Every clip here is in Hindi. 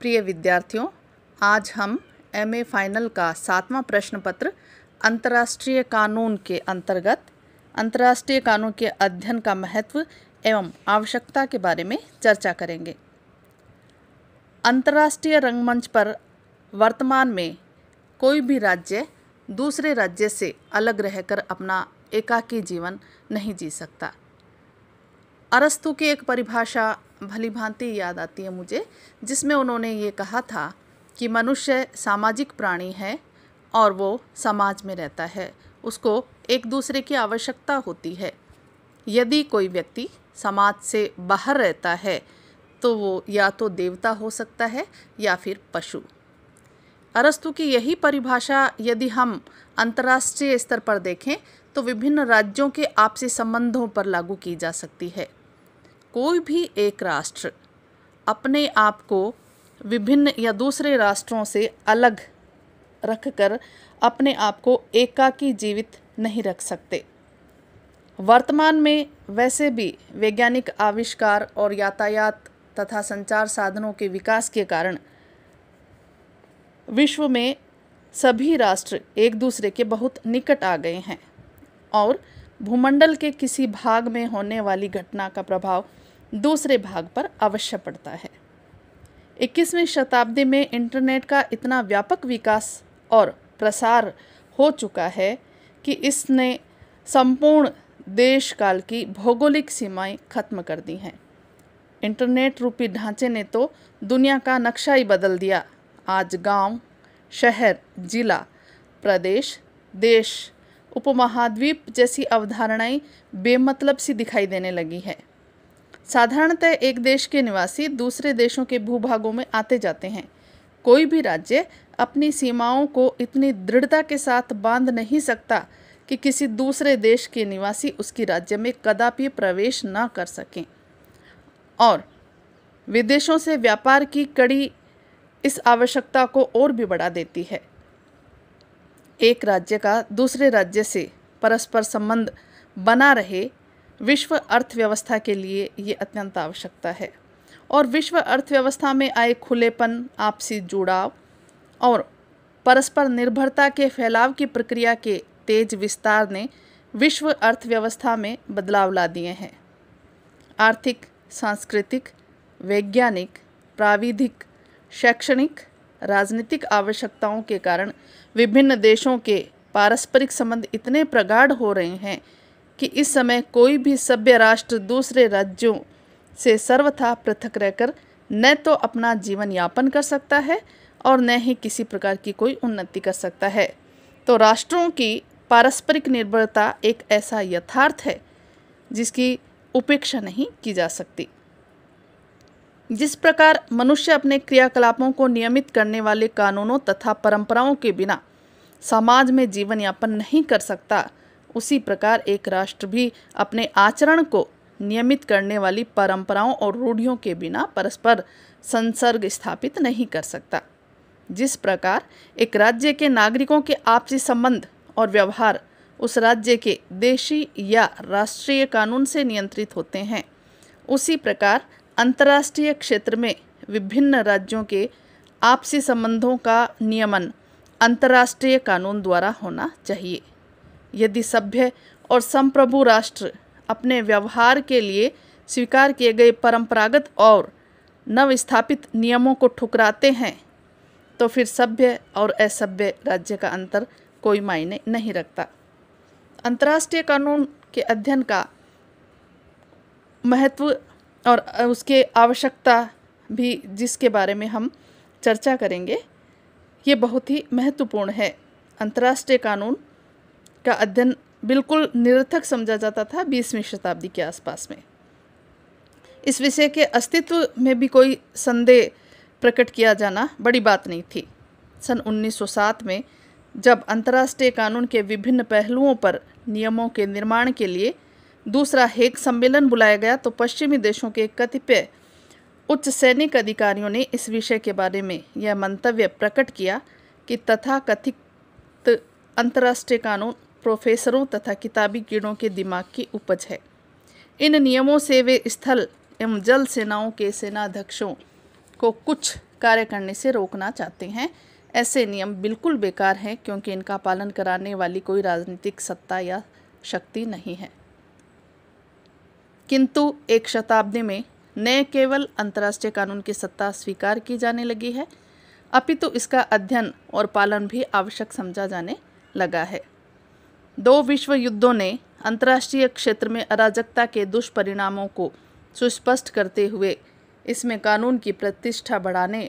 प्रिय विद्यार्थियों आज हम एमए फाइनल का सातवां प्रश्न पत्र अंतर्राष्ट्रीय कानून के अंतर्गत अंतर्राष्ट्रीय कानून के अध्ययन का महत्व एवं आवश्यकता के बारे में चर्चा करेंगे अंतर्राष्ट्रीय रंगमंच पर वर्तमान में कोई भी राज्य दूसरे राज्य से अलग रहकर अपना एकाकी जीवन नहीं जी सकता अरस्तु की एक परिभाषा भली भांति याद आती है मुझे जिसमें उन्होंने ये कहा था कि मनुष्य सामाजिक प्राणी है और वो समाज में रहता है उसको एक दूसरे की आवश्यकता होती है यदि कोई व्यक्ति समाज से बाहर रहता है तो वो या तो देवता हो सकता है या फिर पशु अरस्तु की यही परिभाषा यदि हम अंतर्राष्ट्रीय स्तर पर देखें तो विभिन्न राज्यों के आपसी संबंधों पर लागू की जा सकती है कोई भी एक राष्ट्र अपने आप को विभिन्न या दूसरे राष्ट्रों से अलग रखकर अपने आप को एकाकी जीवित नहीं रख सकते वर्तमान में वैसे भी वैज्ञानिक आविष्कार और यातायात तथा संचार साधनों के विकास के कारण विश्व में सभी राष्ट्र एक दूसरे के बहुत निकट आ गए हैं और भूमंडल के किसी भाग में होने वाली घटना का प्रभाव दूसरे भाग पर अवश्य पड़ता है 21वीं शताब्दी में इंटरनेट का इतना व्यापक विकास और प्रसार हो चुका है कि इसने संपूर्ण देश काल की भौगोलिक सीमाएं खत्म कर दी हैं इंटरनेट रूपी ढांचे ने तो दुनिया का नक्शा ही बदल दिया आज गांव, शहर जिला प्रदेश देश उपमहाद्वीप जैसी अवधारणाएं बेमतलब सी दिखाई देने लगी है साधारणतः एक देश के निवासी दूसरे देशों के भूभागों में आते जाते हैं कोई भी राज्य अपनी सीमाओं को इतनी दृढ़ता के साथ बांध नहीं सकता कि किसी दूसरे देश के निवासी उसकी राज्य में कदापि प्रवेश न कर सकें और विदेशों से व्यापार की कड़ी इस आवश्यकता को और भी बढ़ा देती है एक राज्य का दूसरे राज्य से परस्पर संबंध बना रहे विश्व अर्थव्यवस्था के लिए ये अत्यंत आवश्यकता है और विश्व अर्थव्यवस्था में आए खुलेपन आपसी जुड़ाव और परस्पर निर्भरता के फैलाव की प्रक्रिया के तेज विस्तार ने विश्व अर्थव्यवस्था में बदलाव ला दिए हैं आर्थिक सांस्कृतिक वैज्ञानिक प्राविधिक शैक्षणिक राजनीतिक आवश्यकताओं के कारण विभिन्न देशों के पारस्परिक संबंध इतने प्रगाढ़ हो रहे हैं कि इस समय कोई भी सभ्य राष्ट्र दूसरे राज्यों से सर्वथा पृथक रहकर न तो अपना जीवन यापन कर सकता है और न ही किसी प्रकार की कोई उन्नति कर सकता है तो राष्ट्रों की पारस्परिक निर्भरता एक ऐसा यथार्थ है जिसकी उपेक्षा नहीं की जा सकती जिस प्रकार मनुष्य अपने क्रियाकलापों को नियमित करने वाले कानूनों तथा परंपराओं के बिना समाज में जीवन यापन नहीं कर सकता उसी प्रकार एक राष्ट्र भी अपने आचरण को नियमित करने वाली परंपराओं और रूढ़ियों के बिना परस्पर संसर्ग स्थापित नहीं कर सकता जिस प्रकार एक राज्य के नागरिकों के आपसी संबंध और व्यवहार उस राज्य के देशी या राष्ट्रीय कानून से नियंत्रित होते हैं उसी प्रकार अंतर्राष्ट्रीय क्षेत्र में विभिन्न राज्यों के आपसी संबंधों का नियमन अंतर्राष्ट्रीय कानून द्वारा होना चाहिए यदि सभ्य और संप्रभु राष्ट्र अपने व्यवहार के लिए स्वीकार किए गए परंपरागत और नवस्थापित नियमों को ठुकराते हैं तो फिर सभ्य और असभ्य राज्य का अंतर कोई मायने नहीं रखता अंतर्राष्ट्रीय कानून के अध्ययन का महत्व और उसके आवश्यकता भी जिसके बारे में हम चर्चा करेंगे ये बहुत ही महत्वपूर्ण है अंतर्राष्ट्रीय कानून का अध्ययन बिल्कुल निरर्थक समझा जाता था बीसवीं शताब्दी के आसपास में इस विषय के अस्तित्व में भी कोई संदेह प्रकट किया जाना बड़ी बात नहीं थी सन 1907 में जब अंतर्राष्ट्रीय कानून के विभिन्न पहलुओं पर नियमों के निर्माण के लिए दूसरा हेग सम्मेलन बुलाया गया तो पश्चिमी देशों के कतिपय उच्च सैनिक अधिकारियों ने इस विषय के बारे में यह मंतव्य प्रकट किया कि तथा कथित अंतर्राष्ट्रीय कानून प्रोफेसरों तथा किताबी कीड़ों के दिमाग की उपज है इन नियमों से वे स्थल एवं जल सेनाओं के सेनाध्यक्षों को कुछ कार्य करने से रोकना चाहते हैं ऐसे नियम बिल्कुल बेकार हैं क्योंकि इनका पालन कराने वाली कोई राजनीतिक सत्ता या शक्ति नहीं है किंतु एक शताब्दी में न केवल अंतर्राष्ट्रीय कानून की सत्ता स्वीकार की जाने लगी है अपितु तो इसका अध्ययन और पालन भी आवश्यक समझा जाने लगा है दो विश्व युद्धों ने अंतर्राष्ट्रीय क्षेत्र में अराजकता के दुष्परिणामों को सुस्पष्ट करते हुए इसमें कानून की प्रतिष्ठा बढ़ाने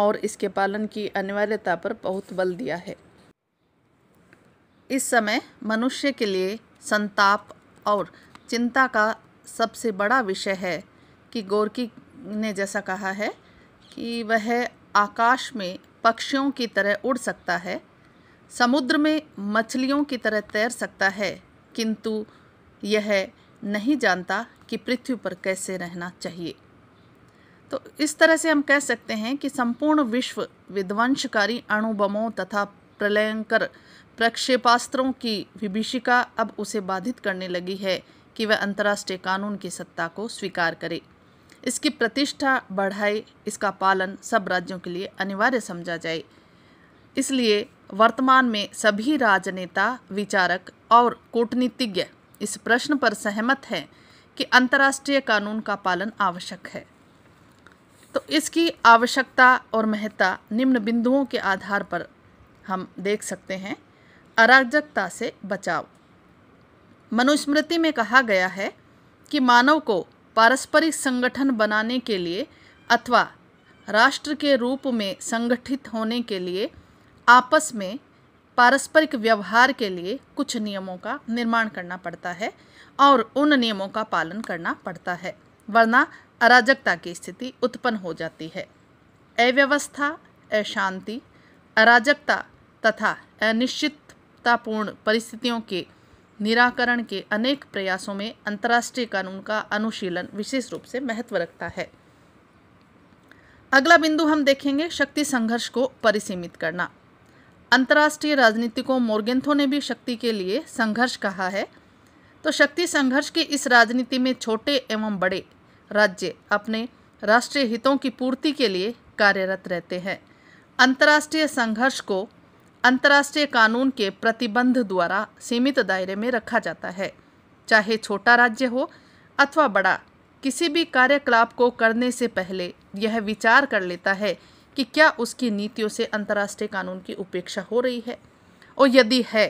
और इसके पालन की अनिवार्यता पर बहुत बल दिया है इस समय मनुष्य के लिए संताप और चिंता का सबसे बड़ा विषय है कि गोरकी ने जैसा कहा है कि वह आकाश में पक्षियों की तरह उड़ सकता है समुद्र में मछलियों की तरह तैर सकता है किंतु यह नहीं जानता कि पृथ्वी पर कैसे रहना चाहिए तो इस तरह से हम कह सकते हैं कि संपूर्ण विश्व विध्वंसकारी अणुबमों तथा प्रलयंकर प्रक्षेपास्त्रों की विभीषिका अब उसे बाधित करने लगी है कि वह अंतर्राष्ट्रीय कानून की सत्ता को स्वीकार करे इसकी प्रतिष्ठा बढ़ाए इसका पालन सब राज्यों के लिए अनिवार्य समझा जाए इसलिए वर्तमान में सभी राजनेता विचारक और कूटनीतिज्ञ इस प्रश्न पर सहमत हैं कि अंतर्राष्ट्रीय कानून का पालन आवश्यक है तो इसकी आवश्यकता और महत्ता निम्न बिंदुओं के आधार पर हम देख सकते हैं अराजकता से बचाव मनुस्मृति में कहा गया है कि मानव को पारस्परिक संगठन बनाने के लिए अथवा राष्ट्र के रूप में संगठित होने के लिए आपस में पारस्परिक व्यवहार के लिए कुछ नियमों का निर्माण करना पड़ता है और उन नियमों का पालन करना पड़ता है वरना अराजकता की स्थिति उत्पन्न हो जाती है अव्यवस्था अशांति अराजकता तथा अनिश्चिततापूर्ण परिस्थितियों के निराकरण के अनेक प्रयासों में अंतर्राष्ट्रीय कानून का अनुशीलन विशेष रूप से महत्व रखता है अगला बिंदु हम देखेंगे शक्ति संघर्ष को परिसीमित करना अंतर्राष्ट्रीय राजनीतिकों मोर्गेंथो ने भी शक्ति के लिए संघर्ष कहा है तो शक्ति संघर्ष की इस राजनीति में छोटे एवं बड़े राज्य अपने राष्ट्रीय हितों की पूर्ति के लिए कार्यरत रहते हैं अंतर्राष्ट्रीय संघर्ष को अंतर्राष्ट्रीय कानून के प्रतिबंध द्वारा सीमित दायरे में रखा जाता है चाहे छोटा राज्य हो अथवा बड़ा किसी भी कार्यकलाप को करने से पहले यह विचार कर लेता है कि क्या उसकी नीतियों से अंतर्राष्ट्रीय कानून की उपेक्षा हो रही है और यदि है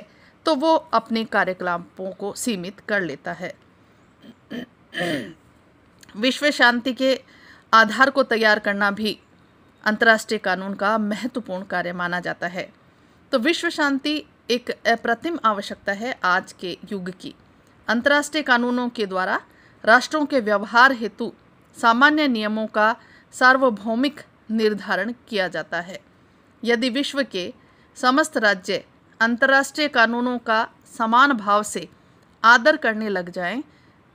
तो वो अपने कार्यकलापों को सीमित कर लेता है विश्व शांति के आधार को तैयार करना भी अंतर्राष्ट्रीय कानून का महत्वपूर्ण कार्य माना जाता है तो विश्व शांति एक अप्रतिम आवश्यकता है आज के युग की अंतर्राष्ट्रीय कानूनों के द्वारा राष्ट्रों के व्यवहार हेतु सामान्य नियमों का सार्वभौमिक निर्धारण किया जाता है यदि विश्व के समस्त राज्य अंतर्राष्ट्रीय कानूनों का समान भाव से आदर करने लग जाएं,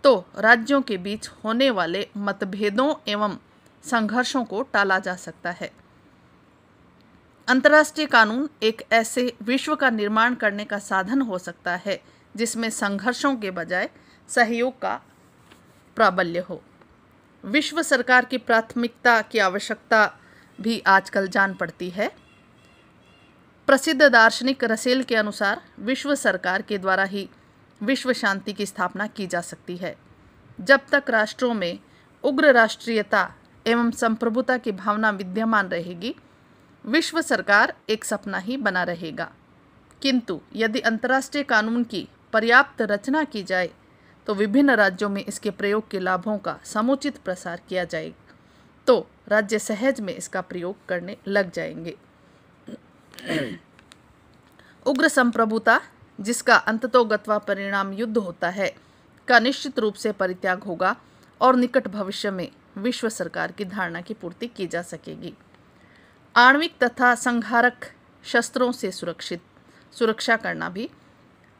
तो राज्यों के बीच होने वाले मतभेदों एवं संघर्षों को टाला जा सकता है अंतर्राष्ट्रीय कानून एक ऐसे विश्व का निर्माण करने का साधन हो सकता है जिसमें संघर्षों के बजाय सहयोग का प्राबल्य हो विश्व सरकार की प्राथमिकता की आवश्यकता भी आजकल जान पड़ती है प्रसिद्ध दार्शनिक रसेल के अनुसार विश्व सरकार के द्वारा ही विश्व शांति की स्थापना की जा सकती है जब तक राष्ट्रों में उग्र राष्ट्रीयता एवं संप्रभुता की भावना विद्यमान रहेगी विश्व सरकार एक सपना ही बना रहेगा किंतु यदि अंतर्राष्ट्रीय कानून की पर्याप्त रचना की जाए तो विभिन्न राज्यों में इसके प्रयोग के लाभों का समुचित प्रसार किया जाए तो राज्य सहज में इसका प्रयोग करने लग जाएंगे उग्र संप्रभुता जिसका अंततोगत्वा परिणाम युद्ध होता है का निश्चित रूप से परित्याग होगा और निकट भविष्य में विश्व सरकार की धारणा की पूर्ति की जा सकेगी आणविक तथा संहारक शस्त्रों से सुरक्षित सुरक्षा करना भी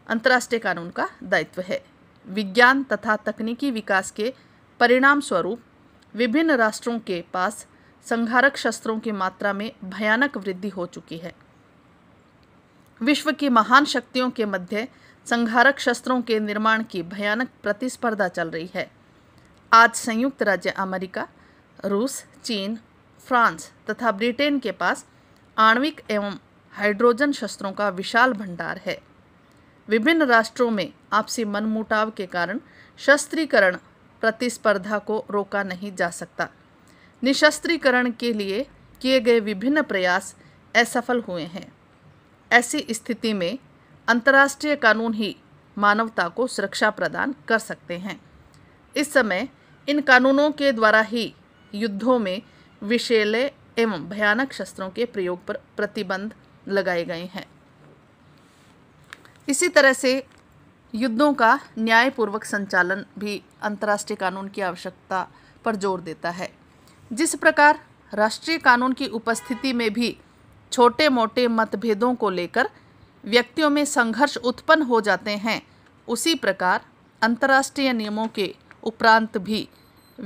अंतर्राष्ट्रीय कानून का दायित्व है विज्ञान तथा तकनीकी विकास के परिणाम स्वरूप विभिन्न राष्ट्रों के पास संहारक शस्त्रों की मात्रा में भयानक वृद्धि हो चुकी है विश्व की महान शक्तियों के मध्य संहारक शस्त्रों के निर्माण की भयानक प्रतिस्पर्धा चल रही है आज संयुक्त राज्य अमेरिका रूस चीन फ्रांस तथा ब्रिटेन के पास आणविक एवं हाइड्रोजन शस्त्रों का विशाल भंडार है विभिन्न राष्ट्रों में आपसी मनमुटाव के कारण शस्त्रीकरण प्रतिस्पर्धा को रोका नहीं जा सकता निशस्त्रीकरण के लिए किए गए विभिन्न प्रयास असफल हुए हैं ऐसी स्थिति में अंतर्राष्ट्रीय कानून ही मानवता को सुरक्षा प्रदान कर सकते हैं इस समय इन कानूनों के द्वारा ही युद्धों में विषैले एवं भयानक शस्त्रों के प्रयोग पर प्रतिबंध लगाए गए हैं इसी तरह से युद्धों का न्यायपूर्वक संचालन भी अंतर्राष्ट्रीय कानून की आवश्यकता पर जोर देता है जिस प्रकार राष्ट्रीय कानून की उपस्थिति में भी छोटे मोटे मतभेदों को लेकर व्यक्तियों में संघर्ष उत्पन्न हो जाते हैं उसी प्रकार अंतर्राष्ट्रीय नियमों के उपरांत भी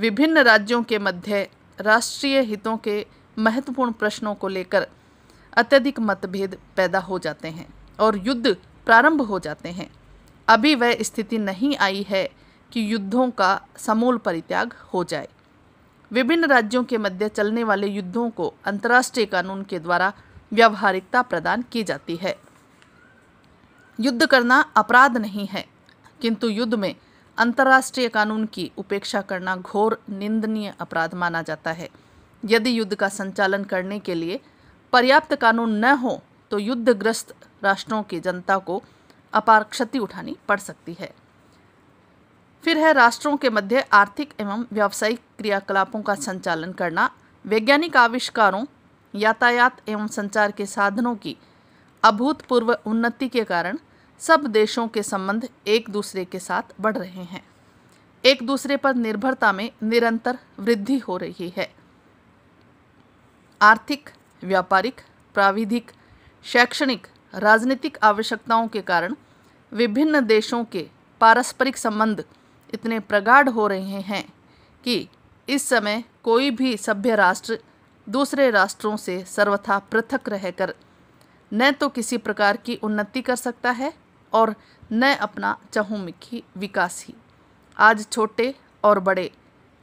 विभिन्न राज्यों के मध्य राष्ट्रीय हितों के महत्वपूर्ण प्रश्नों को लेकर अत्यधिक मतभेद पैदा हो जाते हैं और युद्ध प्रारंभ हो जाते हैं अभी वह स्थिति नहीं आई है कि युद्धों का समूल परित्याग हो जाए विभिन्न राज्यों के मध्य चलने वाले युद्धों को अंतर्राष्ट्रीय कानून के द्वारा व्यावहारिकता प्रदान की जाती है युद्ध करना अपराध नहीं है किंतु युद्ध में अंतर्राष्ट्रीय कानून की उपेक्षा करना घोर निंदनीय अपराध माना जाता है यदि युद्ध का संचालन करने के लिए पर्याप्त कानून न हो तो युद्धग्रस्त राष्ट्रों की जनता को अपार क्षति उठानी पड़ सकती है फिर है राष्ट्रों के मध्य आर्थिक एवं व्यावसायिक क्रियाकलापों का संचालन करना वैज्ञानिक आविष्कारों यातायात एवं संचार के साधनों की अभूतपूर्व उन्नति के कारण सब देशों के संबंध एक दूसरे के साथ बढ़ रहे हैं एक दूसरे पर निर्भरता में निरंतर वृद्धि हो रही है आर्थिक व्यापारिक प्राविधिक शैक्षणिक राजनीतिक आवश्यकताओं के कारण विभिन्न देशों के पारस्परिक संबंध इतने प्रगाढ़ हो रहे हैं कि इस समय कोई भी सभ्य राष्ट्र दूसरे राष्ट्रों से सर्वथा पृथक रहकर न तो किसी प्रकार की उन्नति कर सकता है और न अपना चहुमुखी विकास ही आज छोटे और बड़े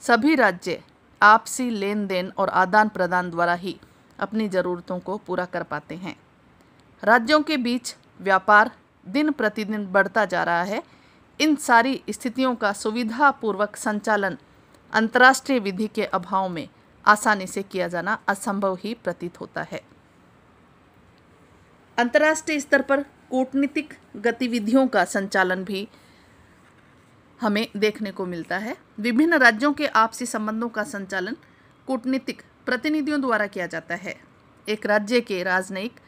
सभी राज्य आपसी लेन देन और आदान प्रदान द्वारा ही अपनी ज़रूरतों को पूरा कर पाते हैं राज्यों के बीच व्यापार दिन प्रतिदिन बढ़ता जा रहा है इन सारी स्थितियों का सुविधापूर्वक संचालन अंतर्राष्ट्रीय विधि के अभाव में आसानी से किया जाना असंभव ही प्रतीत होता है अंतर्राष्ट्रीय स्तर पर कूटनीतिक गतिविधियों का संचालन भी हमें देखने को मिलता है विभिन्न राज्यों के आपसी संबंधों का संचालन कूटनीतिक प्रतिनिधियों द्वारा किया जाता है एक राज्य के राजनयिक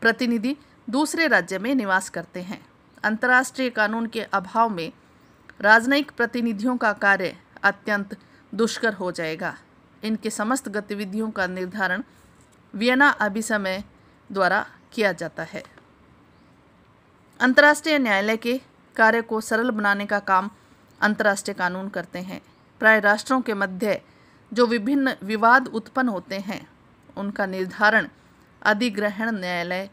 प्रतिनिधि दूसरे राज्य में निवास करते हैं अंतर्राष्ट्रीय कानून के अभाव में राजनयिक प्रतिनिधियों का कार्य अत्यंत दुष्कर हो जाएगा इनके समस्त गतिविधियों का निर्धारण वियना अभिसमय द्वारा किया जाता है अंतर्राष्ट्रीय न्यायालय के कार्य को सरल बनाने का काम अंतर्राष्ट्रीय कानून करते हैं प्राय राष्ट्रों के मध्य जो विभिन्न विवाद उत्पन्न होते हैं उनका निर्धारण अधिग्रहण न्यायालय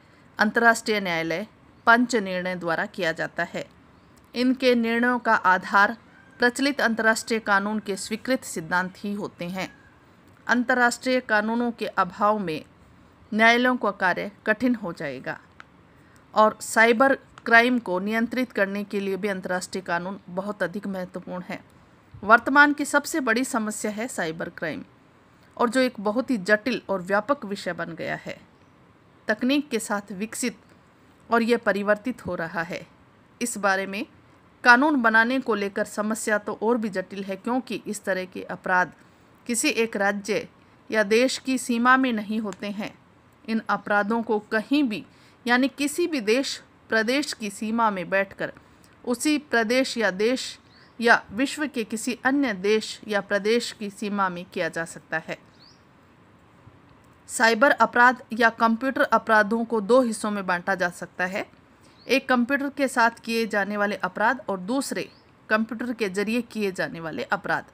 अंतर्राष्ट्रीय न्यायालय पंच निर्णय द्वारा किया जाता है इनके निर्णयों का आधार प्रचलित अंतर्राष्ट्रीय कानून के स्वीकृत सिद्धांत ही होते हैं अंतर्राष्ट्रीय कानूनों के अभाव में न्यायालयों का कार्य कठिन हो जाएगा और साइबर क्राइम को नियंत्रित करने के लिए भी अंतर्राष्ट्रीय कानून बहुत अधिक महत्वपूर्ण है वर्तमान की सबसे बड़ी समस्या है साइबर क्राइम और जो एक बहुत ही जटिल और व्यापक विषय बन गया है तकनीक के साथ विकसित और यह परिवर्तित हो रहा है इस बारे में कानून बनाने को लेकर समस्या तो और भी जटिल है क्योंकि इस तरह के अपराध किसी एक राज्य या देश की सीमा में नहीं होते हैं इन अपराधों को कहीं भी यानी किसी भी देश प्रदेश की सीमा में बैठकर उसी प्रदेश या देश या विश्व के किसी अन्य देश या प्रदेश की सीमा में किया जा सकता है साइबर अपराध या कंप्यूटर अपराधों को दो हिस्सों में बांटा जा सकता है एक कंप्यूटर के साथ किए जाने वाले अपराध और दूसरे कंप्यूटर के जरिए किए जाने वाले अपराध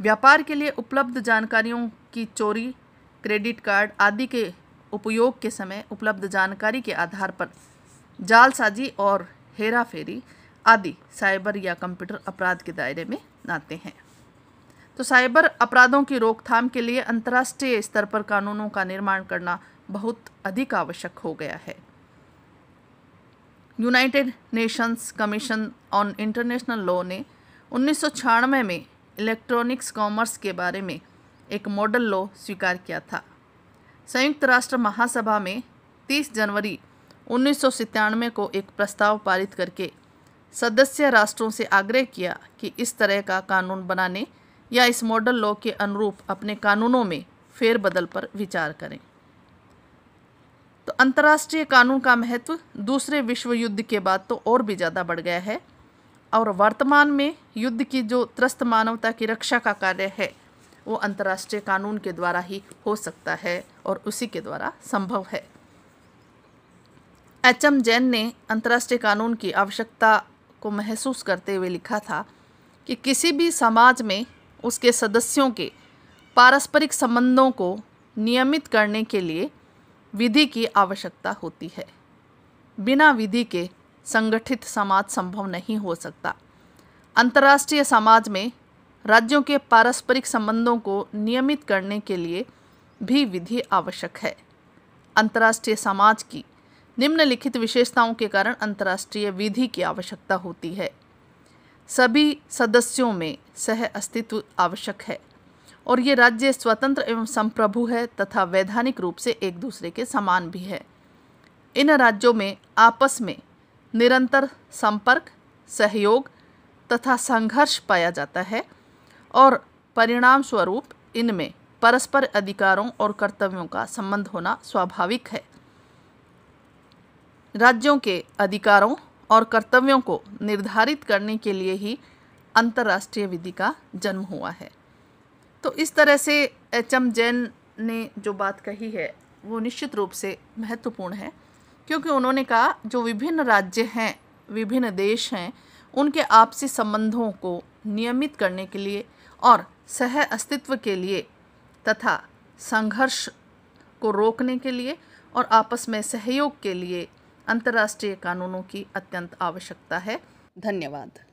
व्यापार के लिए उपलब्ध जानकारियों की चोरी क्रेडिट कार्ड आदि के उपयोग के समय उपलब्ध जानकारी के आधार पर जालसाजी और हेराफेरी आदि साइबर या कंप्यूटर अपराध के दायरे में आते हैं तो साइबर अपराधों की रोकथाम के लिए अंतर्राष्ट्रीय स्तर पर कानूनों का निर्माण करना बहुत अधिक आवश्यक हो गया है United Nations Commission on International Law ने उन्नीस में इलेक्ट्रॉनिक्स कॉमर्स के बारे में एक मॉडल लॉ स्वीकार किया था संयुक्त राष्ट्र महासभा में 30 जनवरी उन्नीस को एक प्रस्ताव पारित करके सदस्य राष्ट्रों से आग्रह किया कि इस तरह का कानून बनाने या इस मॉडल लॉ के अनुरूप अपने कानूनों में फेरबदल पर विचार करें तो अंतर्राष्ट्रीय कानून का महत्व दूसरे विश्व युद्ध के बाद तो और भी ज़्यादा बढ़ गया है और वर्तमान में युद्ध की जो त्रस्त मानवता की रक्षा का कार्य है वो अंतर्राष्ट्रीय कानून के द्वारा ही हो सकता है और उसी के द्वारा संभव है एच एम जैन ने अंतर्राष्ट्रीय कानून की आवश्यकता को महसूस करते हुए लिखा था कि किसी भी समाज में उसके सदस्यों के पारस्परिक संबंधों को नियमित करने के लिए विधि की आवश्यकता होती है बिना विधि के संगठित समाज संभव नहीं हो सकता अंतर्राष्ट्रीय समाज में राज्यों के पारस्परिक संबंधों को नियमित करने के लिए भी विधि आवश्यक है अंतर्राष्ट्रीय समाज की निम्नलिखित विशेषताओं के कारण अंतर्राष्ट्रीय विधि की आवश्यकता होती है सभी सदस्यों में सह अस्तित्व आवश्यक है और ये राज्य स्वतंत्र एवं संप्रभु है तथा वैधानिक रूप से एक दूसरे के समान भी है इन राज्यों में आपस में निरंतर संपर्क सहयोग तथा संघर्ष पाया जाता है और परिणाम स्वरूप इनमें परस्पर अधिकारों और कर्तव्यों का संबंध होना स्वाभाविक है राज्यों के अधिकारों और कर्तव्यों को निर्धारित करने के लिए ही अंतर्राष्ट्रीय विधि का जन्म हुआ है तो इस तरह से एच एम जैन ने जो बात कही है वो निश्चित रूप से महत्वपूर्ण है क्योंकि उन्होंने कहा जो विभिन्न राज्य हैं विभिन्न देश हैं उनके आपसी संबंधों को नियमित करने के लिए और सह अस्तित्व के लिए तथा संघर्ष को रोकने के लिए और आपस में सहयोग के लिए अंतर्राष्ट्रीय कानूनों की अत्यंत आवश्यकता है धन्यवाद